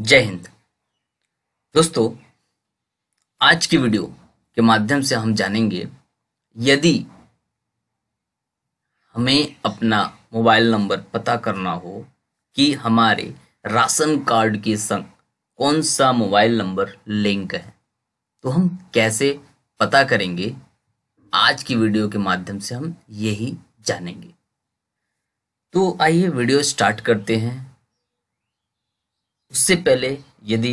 जय हिंद दोस्तों आज की वीडियो के माध्यम से हम जानेंगे यदि हमें अपना मोबाइल नंबर पता करना हो कि हमारे राशन कार्ड के संग कौन सा मोबाइल नंबर लिंक है तो हम कैसे पता करेंगे आज की वीडियो के माध्यम से हम यही जानेंगे तो आइए वीडियो स्टार्ट करते हैं उससे पहले यदि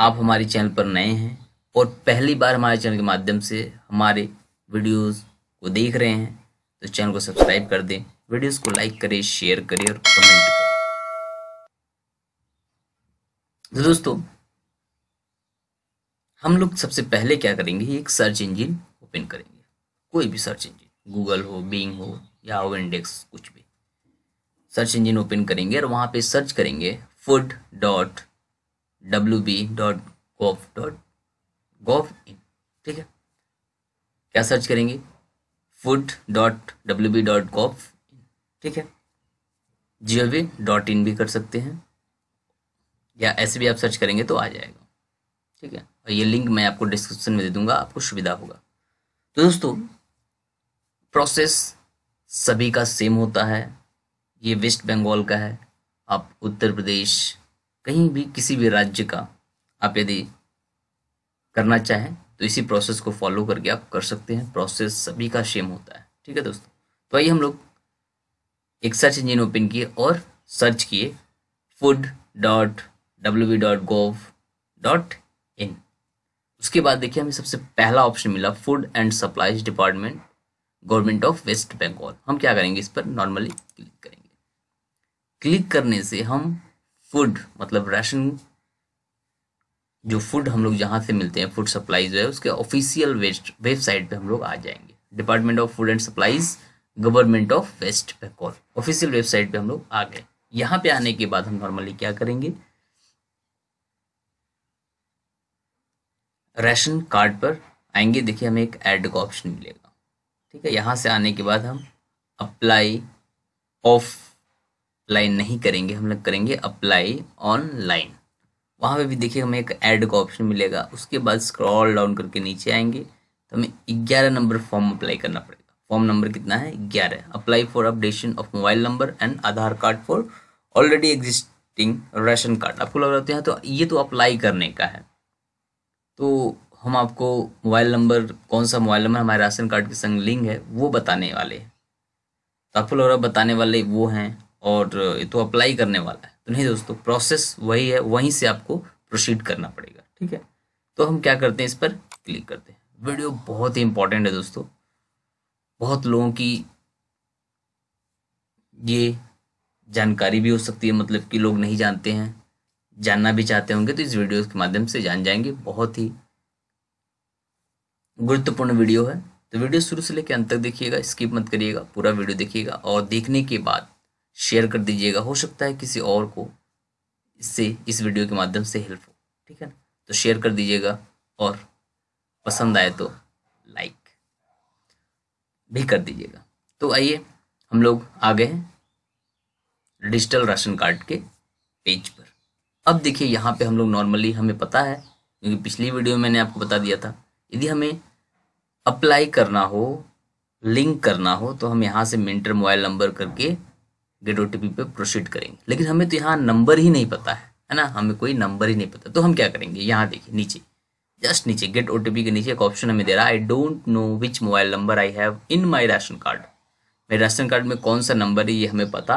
आप हमारे चैनल पर नए हैं और पहली बार हमारे चैनल के माध्यम से हमारे वीडियोस को देख रहे हैं तो चैनल को सब्सक्राइब कर दें वीडियोस को लाइक करें शेयर करें और कमेंट करें तो दोस्तों हम लोग सबसे पहले क्या करेंगे एक सर्च इंजन ओपन करेंगे कोई भी सर्च इंजन गूगल हो बिंग हो या हो इंडेक्स कुछ भी सर्च इंजन ओपन करेंगे और वहाँ पे सर्च करेंगे food dot W B dot gov dot gov in ठीक है क्या सर्च करेंगे food dot W B dot in ठीक है जी ओ वी डॉट इन भी कर सकते हैं या ऐसे भी आप सर्च करेंगे तो आ जाएगा ठीक है और ये लिंक मैं आपको डिस्क्रिप्शन में दे दूंगा आपको सुविधा होगा तो दोस्तों प्रोसेस सभी का सेम होता है ये वेस्ट बंगाल का है आप उत्तर प्रदेश कहीं भी किसी भी राज्य का आप यदि करना चाहें तो इसी प्रोसेस को फॉलो करके आप कर सकते हैं प्रोसेस सभी का सेम होता है ठीक है दोस्तों तो आइए हम लोग एक सर्च इंजिन ओपन किए और सर्च किए food dot W B dot gov dot in उसके बाद देखिए हमें सबसे पहला ऑप्शन मिला food and supplies department government of West Bengal हम क्या करेंगे इस पर नॉर्मली क्लिक करेंगे क्लिक करने से हम फूड मतलब राशन जो फूड हम लोग जहाँ से मिलते हैं फूड सप्लाई जो है उसके ऑफिशियल वेबसाइट पे हम लोग आ जाएंगे department of food and supplies government of West Bengal official website पे हम लोग आ गए यहाँ पे आने के बाद हम नॉर्मली क्या करेंगे राशन कार्ड पर आएंगे देखिए हमें एक ऐड का ऑप्शन मिलेगा ठीक है यहाँ से आने के बाद हम अप्लाई ऑफ अप्लाई नहीं करेंगे हम लोग करेंगे अप्लाई ऑनलाइन वहाँ पे भी देखिए हमें एक ऐड का ऑप्शन मिलेगा उसके बाद स्क्रॉल डाउन करके नीचे आएंगे तो हमें ग्यारह नंबर फॉर्म अप्लाई करना पड़ेगा फॉर्म नंबर कितना है ग्यारह apply for updation of mobile number and Aadhaar card for already existing ration card आपको लग रहा है तो ये तो अप्लाई करने का है तो हम आपको मोबाइल नंबर कौन सा मोबाइल नंबर हमारे राशन कार्ड के संग लिंक है वो बताने वाले हैं तो आपको लग रहा बताने वाले वो हैं और तो अप्लाई करने वाला है तो नहीं दोस्तों प्रोसेस वही है वहीं से आपको प्रोसीड करना पड़ेगा ठीक है तो हम क्या करते हैं इस पर क्लिक करते हैं वीडियो बहुत ही इंपॉर्टेंट है दोस्तों बहुत लोगों की ये जानकारी भी हो सकती है मतलब कि लोग नहीं जानते हैं जानना भी चाहते होंगे तो इस वीडियो के माध्यम से जान जाएंगे बहुत ही गुरुत्वपूर्ण वीडियो है तो वीडियो शुरू से लेकर अंत तक देखिएगा स्किप मत करिएगा पूरा वीडियो देखिएगा और देखने के बाद शेयर कर दीजिएगा हो सकता है किसी और को इससे इस वीडियो के माध्यम से हेल्प हो ठीक है ना तो शेयर कर दीजिएगा और पसंद आए तो लाइक भी कर दीजिएगा तो आइए हम लोग आ गए हैं डिजिटल राशन कार्ड के पेज पर अब देखिए यहाँ पे हम लोग नॉर्मली हमें पता है क्योंकि पिछली वीडियो में मैंने आपको बता दिया था यदि हमें अप्लाई करना हो लिंक करना हो तो हम यहाँ से मिंटर मोबाइल नंबर करके ग्रेड ओटीपी पे प्रोसीड करेंगे लेकिन हमें तो यहाँ नंबर ही नहीं पता है है ना हमें कोई नंबर ही नहीं पता तो हम क्या करेंगे यहाँ देखिए नीचे जस्ट नीचे गेट ओ के नीचे एक ऑप्शन हमें दे रहा है I don't know which mobile number I have in my ration card मेरे राशन कार्ड में कौन सा नंबर है ये हमें पता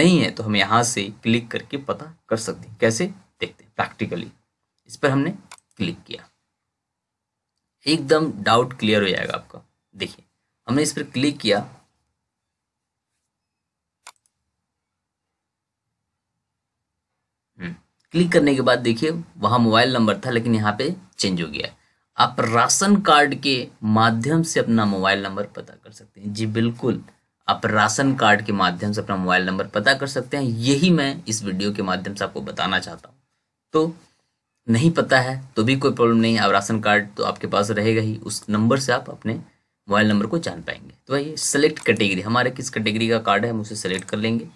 नहीं है तो हम यहाँ से क्लिक करके पता कर सकते हैं कैसे देखते हैं प्रैक्टिकली इस पर हमने क्लिक किया एकदम डाउट क्लियर हो जाएगा आपका देखिए हमने इस पर क्लिक किया क्लिक करने के बाद देखिए वहाँ मोबाइल नंबर था लेकिन यहाँ पे चेंज हो गया आप राशन कार्ड के माध्यम से अपना मोबाइल नंबर पता कर सकते हैं जी बिल्कुल आप राशन कार्ड के माध्यम से अपना मोबाइल नंबर पता कर सकते हैं यही मैं इस वीडियो के माध्यम से आपको बताना चाहता हूँ तो नहीं पता है तो भी कोई प्रॉब्लम नहीं आप राशन कार्ड तो आपके पास रहेगा ही उस नंबर से आप अपने मोबाइल नंबर को जान पाएंगे तो भाई सेलेक्ट कैटेगरी हमारे किस कैटेगरी का कार्ड है हम उसे सेलेक्ट कर लेंगे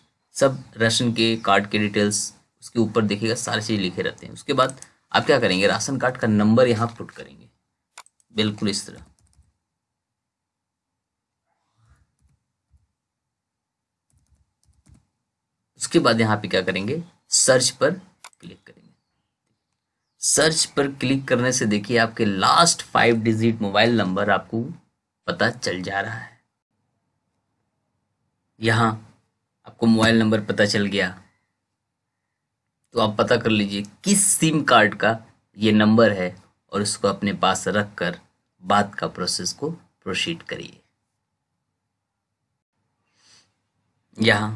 सब राशन के कार्ड के डिटेल्स उसके ऊपर देखिएगा सारी चीज़ लिखे रहते हैं उसके बाद आप क्या करेंगे राशन कार्ड का नंबर यहाँ पुट करेंगे बिल्कुल इस तरह उसके बाद यहाँ पे क्या करेंगे सर्च पर क्लिक करेंगे सर्च पर क्लिक करने से देखिए आपके last five digit mobile number आपको पता चल जा रहा है यहाँ आपको मोबाइल नंबर पता चल गया तो आप पता कर लीजिए किस सिम कार्ड का ये नंबर है और उसको अपने पास रख कर बात का प्रोसेस को प्रोसीड करिए यहाँ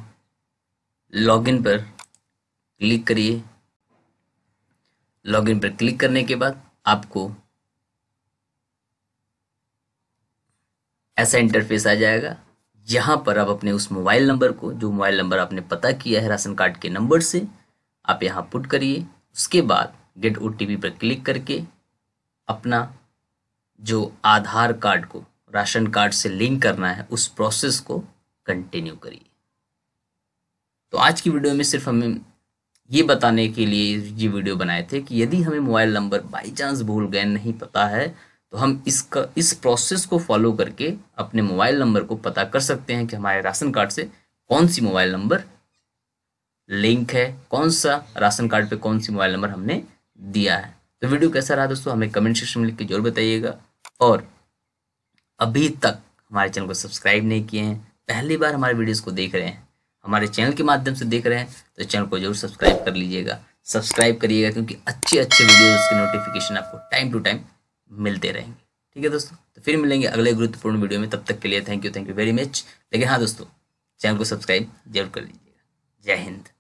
लॉगिन पर क्लिक करिए लॉगिन पर क्लिक करने के बाद आपको ऐसा इंटरफेस आ जाएगा जहां पर आप अपने उस मोबाइल नंबर को जो मोबाइल नंबर आपने पता किया है राशन कार्ड के नंबर से आप यहाँ पुट करिए उसके बाद गेट ओ पर क्लिक करके अपना जो आधार कार्ड को राशन कार्ड से लिंक करना है उस प्रोसेस को कंटिन्यू करिए तो आज की वीडियो में सिर्फ हमें ये बताने के लिए ये वीडियो बनाए थे कि यदि हमें मोबाइल नंबर बाय चांस भूल गए नहीं पता है तो हम इसका इस प्रोसेस को फॉलो करके अपने मोबाइल नंबर को पता कर सकते हैं कि हमारे राशन कार्ड से कौन सी मोबाइल नंबर लिंक है कौन सा राशन कार्ड पे कौन सी मोबाइल नंबर हमने दिया है तो वीडियो कैसा रहा दोस्तों हमें कमेंट सेक्शन में लिख के जरूर बताइएगा और अभी तक हमारे चैनल को सब्सक्राइब नहीं किए हैं पहली बार हमारे वीडियोस को देख रहे हैं हमारे चैनल के माध्यम से देख रहे हैं तो चैनल को जरूर सब्सक्राइब कर लीजिएगा सब्सक्राइब करिएगा क्योंकि अच्छे अच्छे वीडियोज़ के नोटिफिकेशन आपको टाइम टू टाइम मिलते रहेंगे ठीक है दोस्तों तो फिर मिलेंगे अगले गुरुत्वपूर्ण वीडियो में तब तक के लिए thank you thank you very much लेकिन हाँ दोस्तों चैनल को सब्सक्राइब जरूर कर लीजिएगा जय हिंद